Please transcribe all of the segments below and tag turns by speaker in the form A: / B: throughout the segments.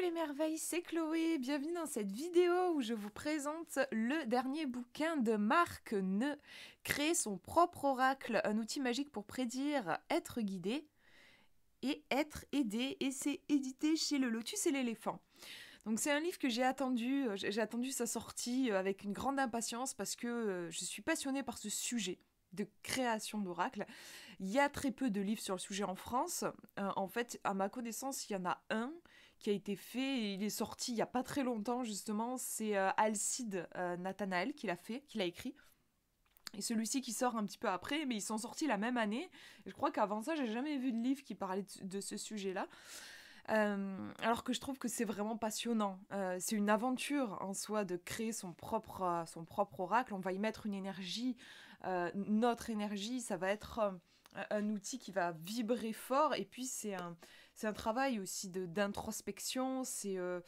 A: les merveilles, c'est Chloé, bienvenue dans cette vidéo où je vous présente le dernier bouquin de Marc Ne, Créer son propre oracle, un outil magique pour prédire, être guidé et être aidé, et c'est édité chez le Lotus et l'éléphant. Donc c'est un livre que j'ai attendu, euh, j'ai attendu sa sortie euh, avec une grande impatience parce que euh, je suis passionnée par ce sujet de création d'oracle. Il y a très peu de livres sur le sujet en France. en fait, à ma connaissance, il y en a un qui a été fait. Et il est sorti il y a pas très longtemps, justement. C'est euh, Alcide euh, Nathanael qui l'a fait, qui l'a écrit. Et celui-ci qui sort un petit peu après, mais ils sont sortis la même année. je crois qu'avant ça, j'ai jamais vu de livre qui parlait de, ce sujet-là. Euh, alors que je trouve que c'est vraiment passionnant. c'est une aventure en soi de créer son propre, son propre oracle. On va y mettre une énergie, notre énergie. Ça va être un outil qui va vibrer fort. Et puis c'est un, c'est un travail aussi d'introspection, c'est... Euh,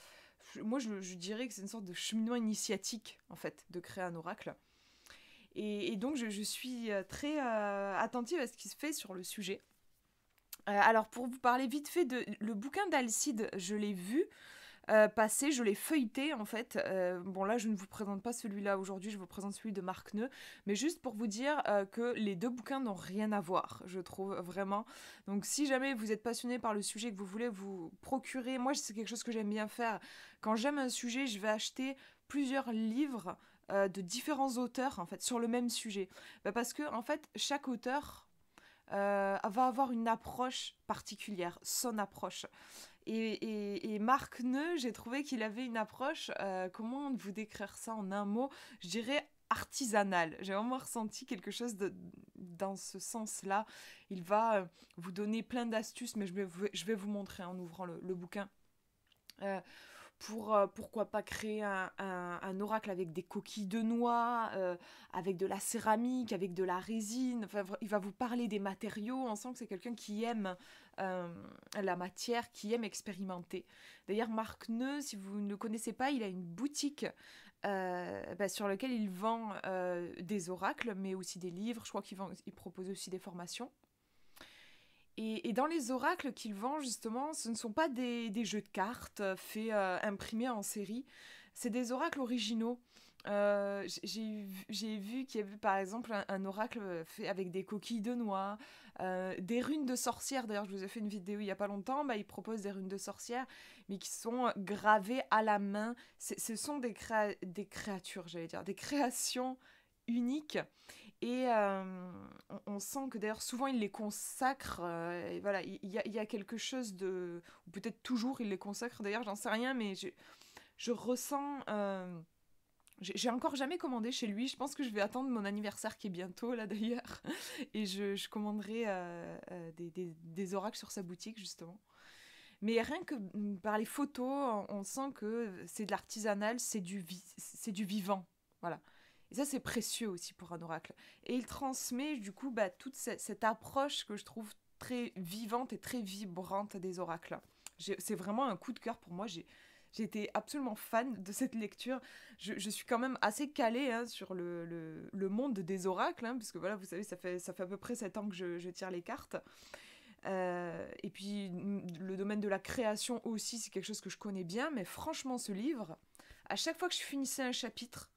A: moi, je, dirais que c'est une sorte de cheminement initiatique, en fait, de créer un oracle. Et, donc, je, suis euh, très euh, attentive à ce qui se fait sur le sujet. alors, pour vous parler vite fait de le bouquin d'Alcide, je l'ai vu. Euh, passé, je l'ai feuilleté en fait. Euh, bon là, je ne vous présente pas celui-là aujourd'hui, je vous présente celui de Marc Neu, mais juste pour vous dire euh, que les deux bouquins n'ont rien à voir, je trouve vraiment. Donc si jamais vous êtes passionné par le sujet que vous voulez vous procurer, moi c'est quelque chose que j'aime bien faire. Quand j'aime un sujet, je vais acheter plusieurs livres de différents auteurs en fait sur le même sujet, bah, parce que en fait chaque auteur va avoir une approche particulière, son approche. Et, Marc Neu, j'ai trouvé qu'il avait une approche, euh, comment vous décrire ça en un mot Je dirais artisanal. J'ai vraiment ressenti quelque chose de, dans ce sens-là. Il va euh, vous donner plein d'astuces, mais je vais, vous montrer en ouvrant le, bouquin. Euh, pour euh, pourquoi pas créer un, oracle avec des coquilles de noix, euh, avec de la céramique, avec de la résine. Enfin, il va vous parler des matériaux. On sent que c'est quelqu'un qui aime euh, la matière, qui aime expérimenter. D'ailleurs, Marc Neu, si vous ne le connaissez pas, il a une boutique bah, sur laquelle il vend des oracles, mais aussi des livres. Je crois qu'il il propose aussi des formations. Et, dans les oracles qu'ils vendent, justement, ce ne sont pas des, jeux de cartes euh, faits, euh, imprimés en série, c'est des oracles originaux. Euh, j'ai vu qu'il y avait par exemple un, oracle fait avec des coquilles de noix, des runes de sorcières. D'ailleurs, je vous ai fait une vidéo il n'y a pas longtemps. Bah, ils proposent des runes de sorcières, mais qui sont gravées à la main. Ce sont des créatures, j'allais dire, des créations uniques. Et euh, on, sent que d'ailleurs souvent il les consacre, euh, et voilà, il y, a quelque chose de... ou peut-être toujours il les consacre, d'ailleurs j'en sais rien, mais je, je ressens... Euh, j'ai encore jamais commandé chez lui. Je pense que je vais attendre mon anniversaire qui est bientôt là d'ailleurs. Et je, je commanderai des, des, oracles sur sa boutique justement. Mais rien que mm, par les photos, on, sent que c'est de l'artisanal, c'est du, c'est du vivant. Voilà. Et ça, c'est précieux aussi pour un oracle. Et il transmet, du coup, bah, toute cette approche que je trouve très vivante et très vibrante des oracles. C'est vraiment un coup de cœur pour moi. J'ai été absolument fan de cette lecture. Je, suis quand même assez calée hein, sur le, le, monde des oracles, hein, puisque voilà, vous savez, ça fait, ça fait à peu près 7 ans que je, tire les cartes. Euh, et puis mm, le domaine de la création aussi, c'est quelque chose que je connais bien, mais franchement ce livre, à chaque fois que je finissais un chapitre,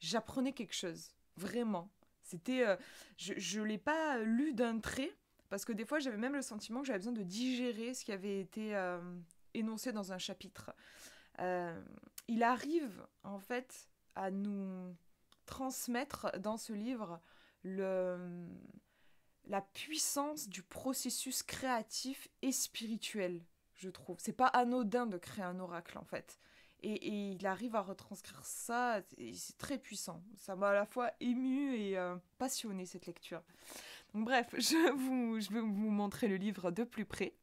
A: j'apprenais quelque chose, vraiment. C'était, euh, je ne l'ai pas lu d'un trait, parce que des fois j'avais même le sentiment que j'avais besoin de digérer ce qui avait été euh, énoncé dans un chapitre. Euh, il arrive en fait à nous transmettre dans ce livre la puissance du processus créatif et spirituel, je trouve. C'est pas anodin de créer un oracle en fait. Et, il arrive à retranscrire ça, c'est très puissant. Ça m'a à la fois ému et euh, passionné cette lecture. Donc, bref, je, vous, je vais vous montrer le livre de plus près.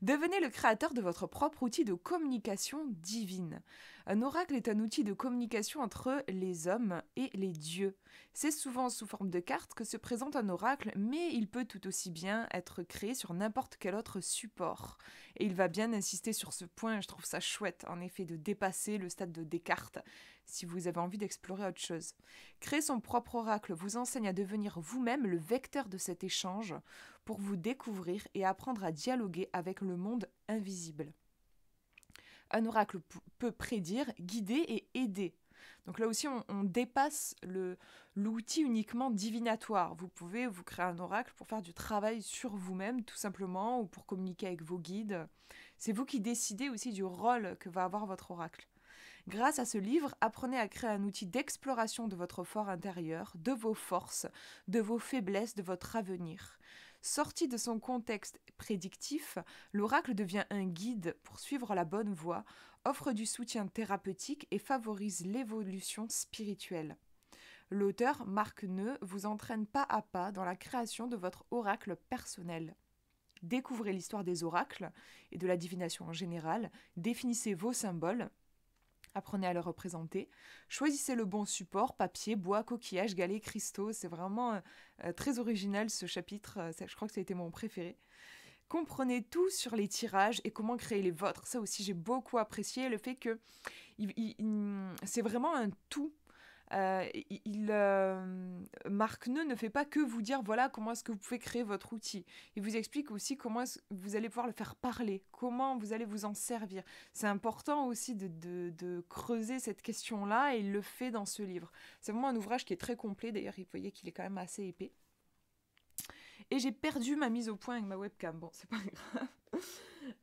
A: Devenez le créateur de votre propre outil de communication divine. Un oracle est un outil de communication entre les hommes et les dieux. C'est souvent sous forme de cartes que se présente un oracle, mais il peut tout aussi bien être créé sur n'importe quel autre support. Et il va bien insister sur ce point, je trouve ça chouette, en effet, de dépasser le stade de Descartes, si vous avez envie d'explorer autre chose. Créer son propre oracle vous enseigne à devenir vous-même le vecteur de cet échange pour vous découvrir et apprendre à dialoguer avec le monde invisible. Un oracle peut prédire, guider et aider. Donc là aussi, on, dépasse l'outil uniquement divinatoire. Vous pouvez vous créer un oracle pour faire du travail sur vous-même, tout simplement, ou pour communiquer avec vos guides. C'est vous qui décidez aussi du rôle que va avoir votre oracle. Grâce à ce livre, apprenez à créer un outil d'exploration de votre fort intérieur, de vos forces, de vos faiblesses, de votre avenir. Sorti de son contexte prédictif, l'oracle devient un guide pour suivre la bonne voie, offre du soutien thérapeutique et favorise l'évolution spirituelle. L'auteur Marc Neu vous entraîne pas à pas dans la création de votre oracle personnel. Découvrez l'histoire des oracles et de la divination en général, définissez vos symboles Apprenez à le représenter. Choisissez le bon support, papier, bois, coquillage, galets, cristaux. C'est vraiment euh, euh, très original ce chapitre. Euh, je crois que ça a été mon préféré. Comprenez tout sur les tirages et comment créer les vôtres. Ça aussi, j'ai beaucoup apprécié le fait que c'est vraiment un tout euh, il, euh, Marc Neu ne fait pas que vous dire voilà comment est-ce que vous pouvez créer votre outil. Il vous explique aussi comment vous allez pouvoir le faire parler, comment vous allez vous en servir. C'est important aussi de, creuser cette question-là et il le fait dans ce livre. C'est vraiment un ouvrage qui est très complet. D'ailleurs, vous voyez qu'il est quand même assez épais. Et j'ai perdu ma mise au point avec ma webcam. Bon, c'est pas grave.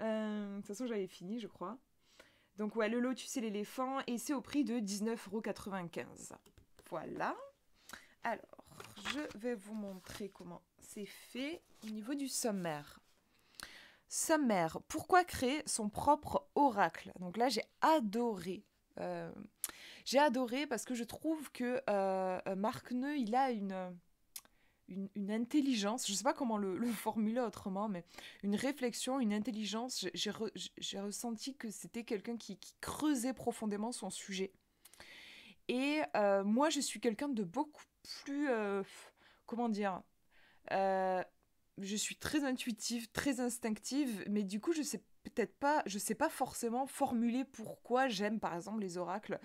A: Euh, de toute façon, j'avais fini, je crois. Donc ouais, le lotus et l'éléphant, et c'est au prix de 19,95€. Voilà. Alors, je vais vous montrer comment c'est fait au niveau du sommaire. Sommaire, pourquoi créer son propre oracle Donc là, j'ai adoré. Euh, j'ai adoré parce que je trouve que euh, Marc Neu, il a une une, intelligence, je ne sais pas comment le, formuler autrement, mais une réflexion, une intelligence. J'ai ressenti que c'était quelqu'un qui, creusait profondément son sujet. Et euh, moi, je suis quelqu'un de beaucoup plus... Euh, comment dire euh, je suis très intuitive, très instinctive, mais du coup, je sais peut-être pas, je sais pas forcément formuler pourquoi j'aime par exemple les oracles.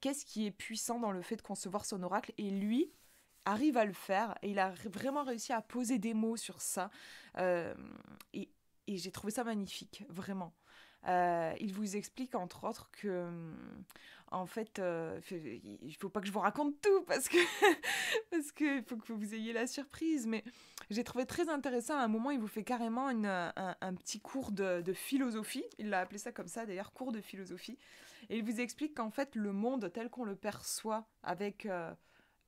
A: Qu'est-ce qui est puissant dans le fait de concevoir son oracle Et lui, arrive à le faire et il a vraiment réussi à poser des mots sur ça. Euh, et, j'ai trouvé ça magnifique, vraiment. Euh, il vous explique entre autres que, euh, en fait, il faut pas que je vous raconte tout parce que parce que faut que vous ayez la surprise. Mais j'ai trouvé très intéressant. À un moment, il vous fait carrément un, petit cours de, philosophie. Il l'a appelé ça comme ça, d'ailleurs, cours de philosophie. Et il vous explique qu'en fait, le monde tel qu'on le perçoit avec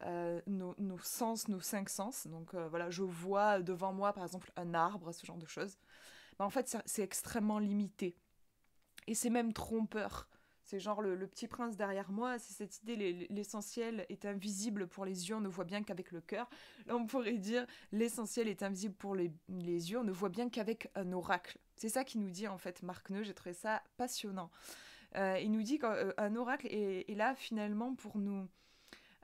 A: euh, nos, sens, nos cinq sens. Donc euh, voilà, je vois devant moi par exemple un arbre, ce genre de choses. Mais en fait, c'est extrêmement limité. Et c'est même trompeur. C'est genre le, petit prince derrière moi, c'est cette idée, l'essentiel est invisible pour les yeux, on ne voit bien qu'avec le cœur. Là, on pourrait dire, l'essentiel est invisible pour les, yeux, on ne voit bien qu'avec un oracle. C'est ça qui nous dit en fait Marc Neu, j'ai trouvé ça passionnant. Euh, il nous dit qu'un oracle est, là finalement pour nous,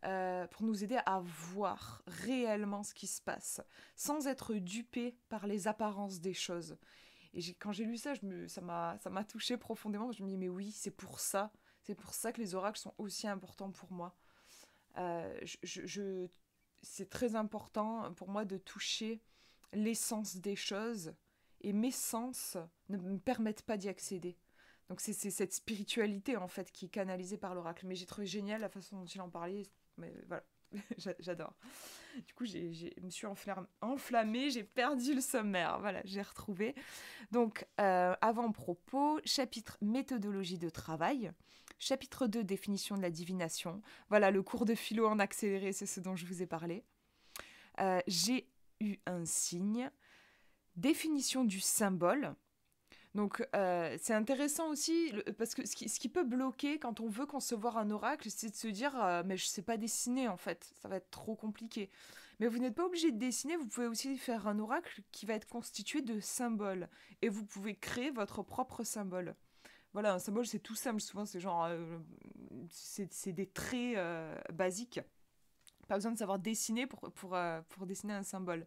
A: euh, pour nous aider à voir réellement ce qui se passe, sans être dupé par les apparences des choses. Et quand j'ai lu ça, je me, ça m'a touché profondément. Je me dis, mais oui, c'est pour ça. C'est pour ça que les oracles sont aussi importants pour moi. Euh, je, c'est très important pour moi de toucher l'essence des choses et mes sens ne me permettent pas d'y accéder. Donc c'est cette spiritualité en fait qui est canalisée par l'oracle. Mais j'ai trouvé génial la façon dont il en parlait, mais voilà, j'adore. Du coup, je me suis enflammée, j'ai perdu le sommaire. Voilà, j'ai retrouvé. Donc, euh, avant-propos, chapitre méthodologie de travail, chapitre 2, définition de la divination. Voilà, le cours de philo en accéléré, c'est ce dont je vous ai parlé. Euh, j'ai eu un signe, définition du symbole, donc euh, c'est intéressant aussi parce que ce qui, peut bloquer quand on veut concevoir un oracle, c'est de se dire euh, mais je sais pas dessiner en fait, ça va être trop compliqué. Mais vous n'êtes pas obligé de dessiner, vous pouvez aussi faire un oracle qui va être constitué de symboles et vous pouvez créer votre propre symbole. Voilà, un symbole c'est tout simple, souvent c'est genre euh, c'est des traits basiques. Pas besoin de savoir dessiner pour, pour, pour dessiner un symbole.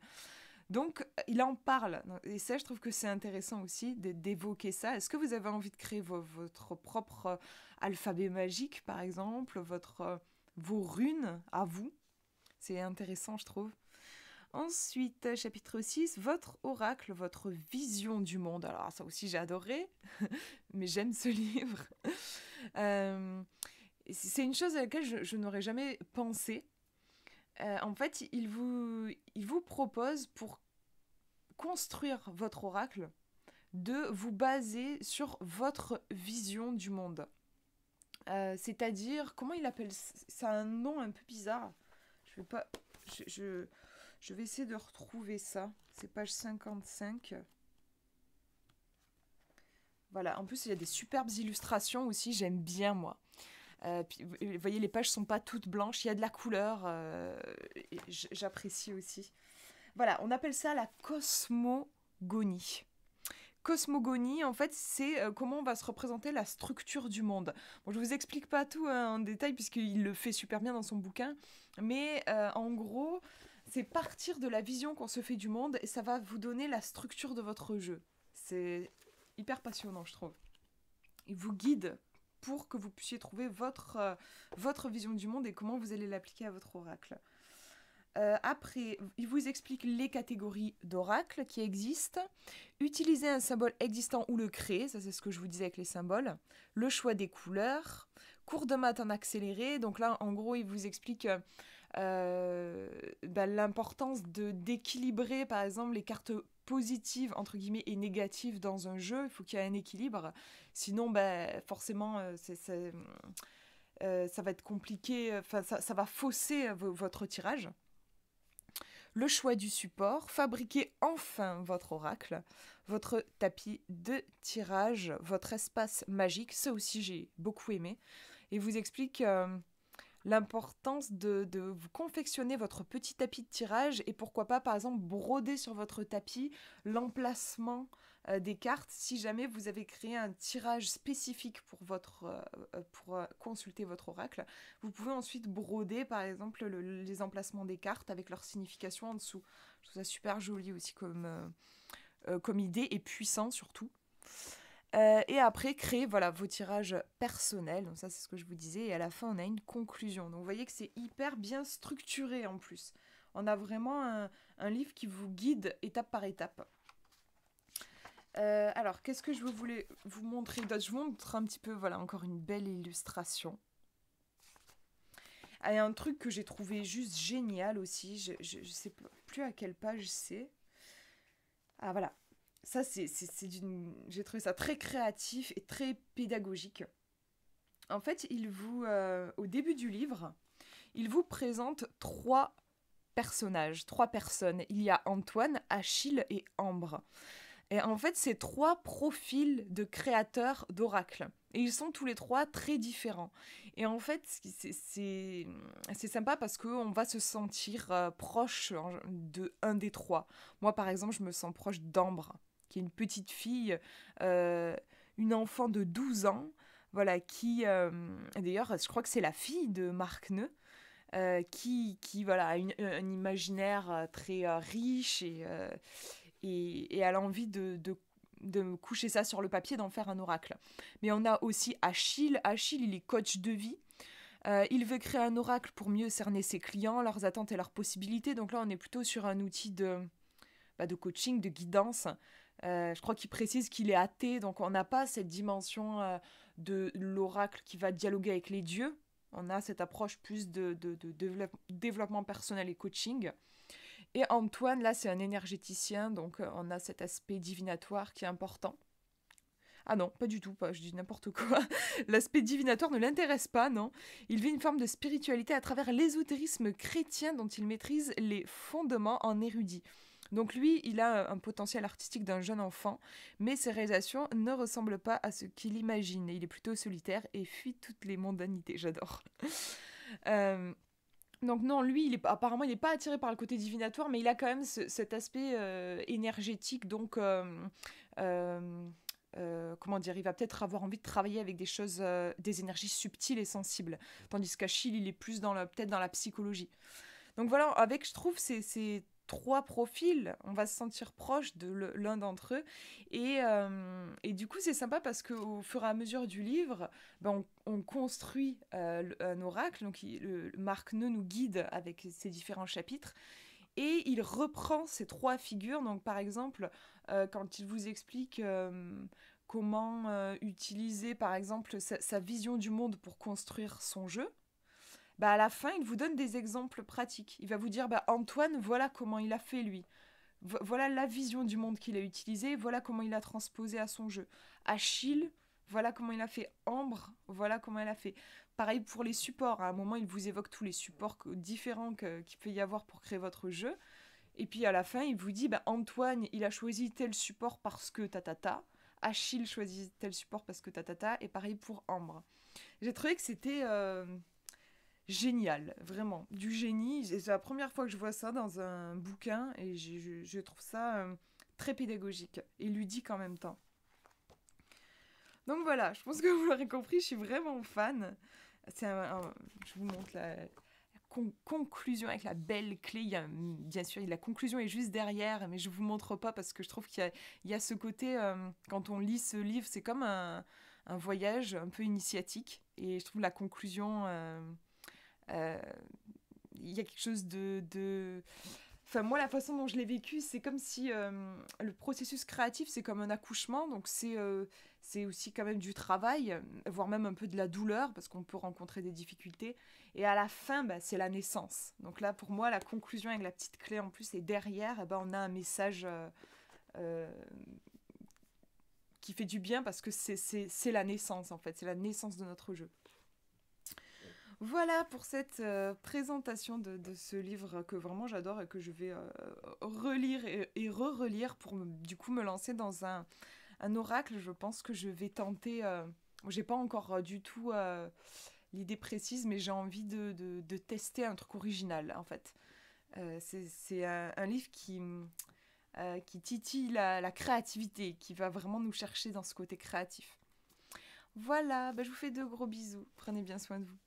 A: Donc, euh, il en parle. Et ça, je trouve que c'est intéressant aussi d'évoquer ça. Est-ce que vous avez envie de créer votre propre euh, alphabet magique, par exemple, votre, euh, vos runes à vous C'est intéressant, je trouve. Ensuite, chapitre 6, votre oracle, votre vision du monde. Alors ça aussi j'ai adoré, mais j'aime ce livre. c'est une chose à laquelle je, n'aurais jamais pensé. en fait, il vous, il vous propose pour construire votre oracle de vous baser sur votre vision du monde. Euh, c'est-à-dire, comment il appelle ça a un nom un peu bizarre. Je vais pas. Je, vais essayer de retrouver ça. C'est page 55. Voilà, en plus il y a des superbes illustrations aussi, j'aime bien moi. Euh, vous voyez, les pages sont pas toutes blanches, il y a de la couleur, euh, j'apprécie aussi. Voilà, on appelle ça la cosmogonie. Cosmogonie, en fait, c'est euh, comment on va se représenter la structure du monde. Bon, je vous explique pas tout hein, en détail puisqu'il le fait super bien dans son bouquin, mais euh, en gros, c'est partir de la vision qu'on se fait du monde et ça va vous donner la structure de votre jeu. C'est hyper passionnant, je trouve. Il vous guide pour que vous puissiez trouver votre, euh, votre vision du monde et comment vous allez l'appliquer à votre oracle. Euh, après, il vous explique les catégories d'oracles qui existent. Utiliser un symbole existant ou le créer, ça c'est ce que je vous disais avec les symboles. Le choix des couleurs. Cours de maths en accéléré. Donc là, en gros, il vous explique euh, bah, l'importance de d'équilibrer, par exemple, les cartes positives entre guillemets et négatives dans un jeu. Il faut qu'il y ait un équilibre. Sinon, ben forcément, euh, ça va être compliqué. Enfin, ça va fausser votre tirage le choix du support, fabriquez enfin votre oracle, votre tapis de tirage, votre espace magique, ça aussi j'ai beaucoup aimé, et vous explique euh, l'importance de, de, vous confectionner votre petit tapis de tirage et pourquoi pas par exemple broder sur votre tapis l'emplacement euh, des cartes si jamais vous avez créé un tirage spécifique pour, votre, euh, euh, pour consulter votre oracle. Vous pouvez ensuite broder par exemple les emplacements des cartes avec leur signification en dessous. Je trouve ça super joli aussi comme, comme idée et puissant surtout. et après, créer voilà, vos tirages personnels. Donc ça, c'est ce que je vous disais. Et à la fin, on a une conclusion. Donc vous voyez que c'est hyper bien structuré en plus. On a vraiment un livre qui vous guide étape par étape. Euh, alors, qu'est-ce que je voulais vous montrer d'autre Je vous montre un petit peu, voilà, encore une belle illustration. Ah, et un truc que j'ai trouvé juste génial aussi, je, ne sais plus à quelle page c'est. Ah voilà, ça c'est d'une... J'ai trouvé ça très créatif et très pédagogique. En fait, il vous... Euh, au début du livre, il vous présente trois personnages, trois personnes. Il y a Antoine, Achille et Ambre. Et en fait, c'est trois profils de créateurs d'oracles. Et ils sont tous les trois très différents. Et en fait, c'est sympa parce qu'on va se sentir euh, proche de un des trois. Moi, par exemple, je me sens proche d'Ambre, qui est une petite fille, euh, une enfant de 12 ans, voilà, qui, euh, d'ailleurs, je crois que c'est la fille de Marc Neu, qui, qui, voilà, a un imaginaire très riche et et, elle a envie de, coucher ça sur le papier, d'en faire un oracle. Mais on a aussi Achille. Achille, il est coach de vie. Euh, il veut créer un oracle pour mieux cerner ses clients, leurs attentes et leurs possibilités. Donc là, on est plutôt sur un outil de, bah, coaching, de guidance. Euh, je crois qu'il précise qu'il est athée, donc on n'a pas cette dimension euh, de l'oracle qui va dialoguer avec les dieux. On a cette approche plus de développement personnel et coaching. Et Antoine, là, c'est un énergéticien, donc euh, on a cet aspect divinatoire qui est important. Ah non, pas du tout, pas, je dis n'importe quoi. L'aspect divinatoire ne l'intéresse pas, non. Il vit une forme de spiritualité à travers l'ésotérisme chrétien dont il maîtrise les fondements en érudit. Donc lui, il a euh, un potentiel artistique d'un jeune enfant, mais ses réalisations ne ressemblent pas à ce qu'il imagine. Il est plutôt solitaire et fuit toutes les mondanités, j'adore. Euh, donc non, lui, il est, apparemment, il n'est pas attiré par le côté divinatoire, mais il a quand même cet aspect euh, énergétique. Donc, euh, euh, comment dire, il va peut-être avoir envie de travailler avec des choses, des énergies subtiles et sensibles. Tandis qu'Achille, il est plus dans peut-être dans la psychologie. Donc voilà, avec, je trouve, c'est trois profils, on va se sentir proche de l'un d'entre eux. Euh, et, du coup, c'est sympa parce qu'au fur et à mesure du livre, ben, on, construit euh, un oracle. Donc, Marc Neu nous guide avec ses différents chapitres. Et il reprend ces trois figures. Donc, par exemple, euh, quand il vous explique comment utiliser, par exemple, sa vision du monde pour construire son jeu, bah à la fin, il vous donne des exemples pratiques. Il va vous dire, bah Antoine, voilà comment il a fait lui. voilà la vision du monde qu'il a utilisée, voilà comment il a transposé à son jeu. Achille, voilà comment il a fait. Ambre, voilà comment elle a fait. Pareil pour les supports. Hein. À un moment, il vous évoque tous les supports différents qu'il peut y avoir pour créer votre jeu. Et puis à la fin, il vous dit, bah, Antoine, il a choisi tel support parce que tatata. Achille choisit tel support parce que tatata. tata et pareil pour Ambre. J'ai trouvé que c'était... Euh, génial, vraiment, du génie. C'est la première fois que je vois ça dans un bouquin et je, trouve ça euh, très pédagogique et ludique en même temps. Donc voilà, je pense que vous l'aurez compris, je suis vraiment fan. C'est je vous montre la, conclusion avec la belle clé. bien sûr, la conclusion est juste derrière, mais je vous montre pas parce que je trouve qu'il y, a ce côté, euh, quand on lit ce livre, c'est comme un, voyage un peu initiatique. Et je trouve la conclusion... Euh, euh, il y a quelque chose de, de, Enfin, moi, la façon dont je l'ai vécu, c'est comme si euh, le processus créatif, c'est comme un accouchement, donc c'est euh, c'est aussi quand même du travail, voire même un peu de la douleur, parce qu'on peut rencontrer des difficultés. Et à la fin, bah, c'est la naissance. Donc là, pour moi, la conclusion avec la petite clé en plus, et derrière, eh ben, on a un message qui fait du bien, parce que c'est la naissance, en fait, c'est la naissance de notre jeu. Voilà pour cette euh, présentation de, ce livre que vraiment j'adore et que je vais euh, relire et, re-relire pour du coup me lancer dans un, oracle. Je pense que je vais tenter. Euh, j'ai pas encore du tout l'idée précise, mais j'ai envie de, tester un truc original en fait. C'est un, livre qui, qui titille la, créativité, qui va vraiment nous chercher dans ce côté créatif. Voilà, bah, je vous fais de gros bisous. Prenez bien soin de vous.